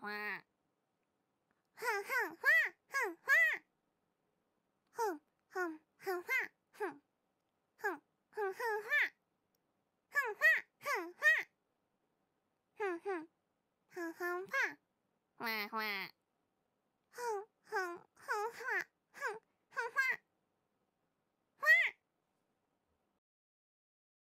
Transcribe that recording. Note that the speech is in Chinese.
花，哼哼花，哼花，哼哼哼花，哼哼哼哼花，哼花哼花，哼哼哼哼花，花花。